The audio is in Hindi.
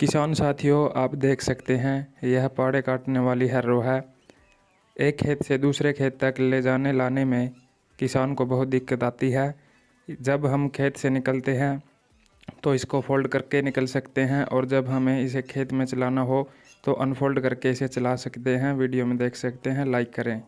किसान साथियों आप देख सकते हैं यह पहाड़े काटने वाली हर्रो है एक खेत से दूसरे खेत तक ले जाने लाने में किसान को बहुत दिक्कत आती है जब हम खेत से निकलते हैं तो इसको फोल्ड करके निकल सकते हैं और जब हमें इसे खेत में चलाना हो तो अनफोल्ड करके इसे चला सकते हैं वीडियो में देख सकते हैं लाइक करें